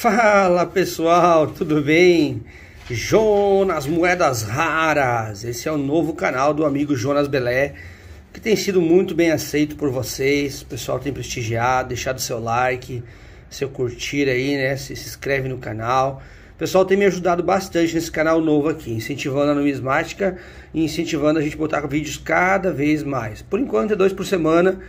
Fala pessoal, tudo bem? Jonas Moedas Raras, esse é o novo canal do amigo Jonas Belé, que tem sido muito bem aceito por vocês, o pessoal tem prestigiado, deixado seu like, seu curtir aí, né, se, se inscreve no canal, o pessoal tem me ajudado bastante nesse canal novo aqui, incentivando a numismática e incentivando a gente botar vídeos cada vez mais, por enquanto é dois por semana,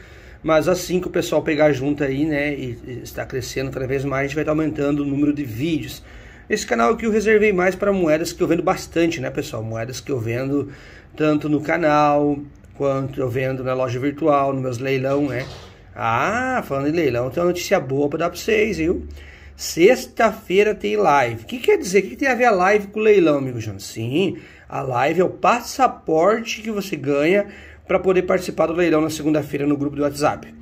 mas assim que o pessoal pegar junto aí, né, e, está crescendo cada vez mais, a gente vai estar aumentando o número de vídeos. Esse canal que eu reservei mais para moedas que eu vendo bastante, né, pessoal? Moedas que eu vendo tanto no canal, quanto eu vendo na loja virtual, nos meus leilão, né? Ah, falando em leilão, tem uma notícia boa para dar para vocês, viu? Sexta-feira tem live. O que quer dizer? O que tem a ver a live com o leilão, amigo João? Sim, a live é o passaporte que você ganha para poder participar do leilão na segunda-feira no grupo do WhatsApp.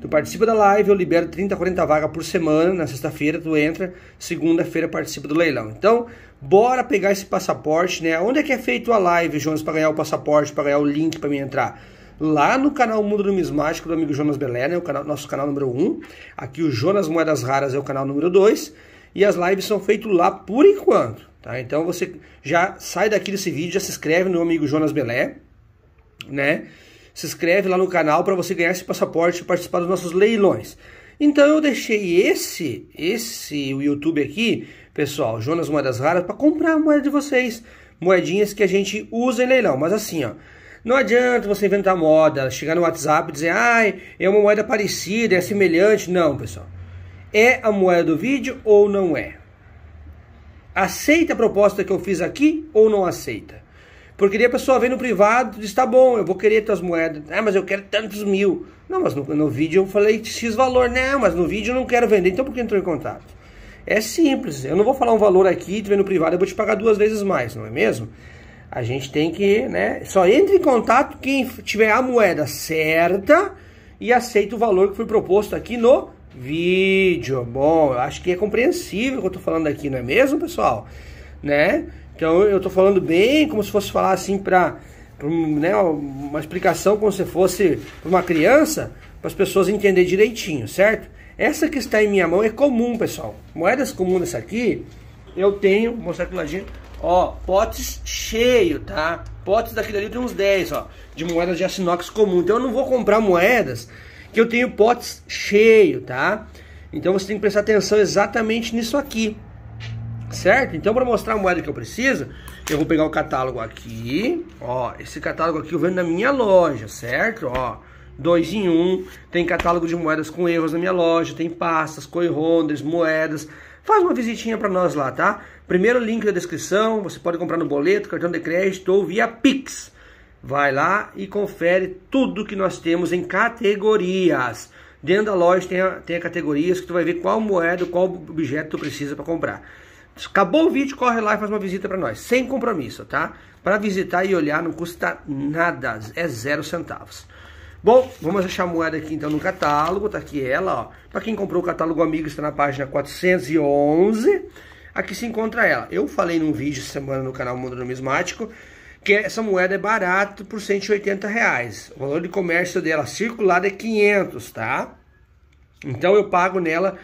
Tu participa da live, eu libero 30, 40 vagas por semana. Na sexta-feira tu entra, segunda-feira participa do leilão. Então, bora pegar esse passaporte, né? Onde é que é feito a live, Jonas, para ganhar o passaporte, para ganhar o link para mim entrar? Lá no canal Mundo Numismático do amigo Jonas Belé, né? O canal, nosso canal número 1. Um. Aqui o Jonas Moedas Raras é o canal número 2. E as lives são feitas lá por enquanto, tá? Então você já sai daqui desse vídeo, já se inscreve no amigo Jonas Belé né? Se inscreve lá no canal para você ganhar esse passaporte e participar dos nossos leilões. Então eu deixei esse, esse o YouTube aqui, pessoal, Jonas Moedas Raras, para comprar a moeda de vocês. Moedinhas que a gente usa em leilão. Mas assim, ó, não adianta você inventar moda, chegar no WhatsApp e dizer, ai, é uma moeda parecida, é semelhante. Não, pessoal. É a moeda do vídeo ou não é? Aceita a proposta que eu fiz aqui ou não aceita? Porque daí a pessoa vem no privado e diz, tá bom, eu vou querer tuas moedas. Ah, mas eu quero tantos mil. Não, mas no, no vídeo eu falei X valor. Não, mas no vídeo eu não quero vender. Então por que entrou em contato? É simples. Eu não vou falar um valor aqui, tu vem no privado, eu vou te pagar duas vezes mais, não é mesmo? A gente tem que, né? Só entre em contato quem tiver a moeda certa e aceita o valor que foi proposto aqui no vídeo. Bom, eu acho que é compreensível o que eu tô falando aqui, não é mesmo, pessoal? né? Então eu estou falando bem como se fosse falar assim para né, uma explicação como se fosse uma criança, para as pessoas entenderem direitinho, certo? Essa que está em minha mão é comum, pessoal. Moedas comuns essa aqui, eu tenho, vou mostrar aqui ladinho, ó, potes cheio, tá? Potes daquele ali tem uns 10, ó, de moedas de aço inox comum. Então eu não vou comprar moedas que eu tenho potes cheio, tá? Então você tem que prestar atenção exatamente nisso aqui, certo? Então, para mostrar a moeda que eu preciso, eu vou pegar o catálogo aqui, ó, esse catálogo aqui eu vendo na minha loja, certo? Ó, dois em um, tem catálogo de moedas com erros na minha loja, tem pastas, coironders, moedas, faz uma visitinha para nós lá, tá? Primeiro link na descrição, você pode comprar no boleto, cartão de crédito ou via Pix. Vai lá e confere tudo que nós temos em categorias. Dentro da loja tem, a, tem a categorias que tu vai ver qual moeda, qual objeto tu precisa para comprar. Acabou o vídeo, corre lá e faz uma visita para nós, sem compromisso, tá? Para visitar e olhar não custa nada, é zero centavos. Bom, vamos achar a moeda aqui então no catálogo, tá aqui ela, ó. Para quem comprou o catálogo amigo, está na página 411. Aqui se encontra ela. Eu falei num vídeo semana no canal Mundo Numismático que essa moeda é barato por 180 reais. O valor de comércio dela circulado é 500, tá? Então eu pago nela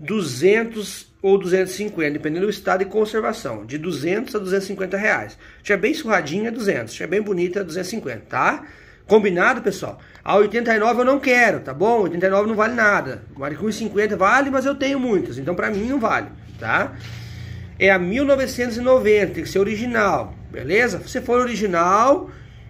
200 ou 250, dependendo do estado de conservação, de 200 a 250 reais. Se é bem surradinha, 200. É, é bem bonita, é 250, tá? Combinado, pessoal? A 89 eu não quero, tá bom? 89 não vale nada. Maricruz 50 vale, mas eu tenho muitas, então pra mim não vale, tá? É a 1990, tem que ser original, beleza? Se for original,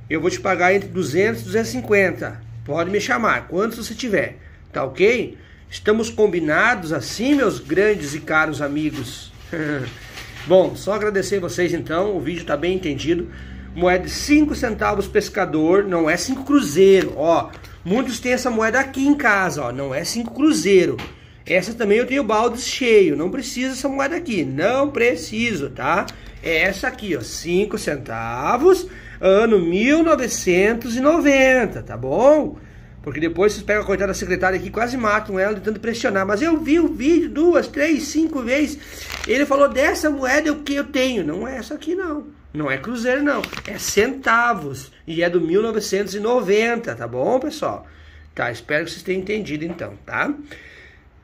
eu vou te pagar entre 200 e 250. Pode me chamar, quantos você tiver, tá ok? Estamos combinados assim, meus grandes e caros amigos? Bom, só agradecer vocês então, o vídeo está bem entendido. Moeda de 5 centavos pescador, não é 5 cruzeiro, ó. Muitos têm essa moeda aqui em casa, ó, não é 5 cruzeiro. Essa também eu tenho baldes cheio, não precisa essa moeda aqui, não preciso, tá? É essa aqui, ó, 5 centavos, ano 1990, tá bom? Porque depois vocês pegam a coitada da secretária aqui, quase matam ela tentando pressionar. Mas eu vi o vídeo duas, três, cinco vezes. Ele falou dessa moeda o que eu tenho. Não é essa aqui não. Não é cruzeiro não. É centavos. E é do 1990, tá bom, pessoal? Tá, espero que vocês tenham entendido então, tá?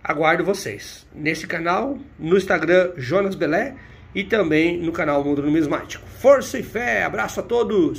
Aguardo vocês. Nesse canal, no Instagram Jonas Belé e também no canal Mundo Numismático. Força e fé. Abraço a todos.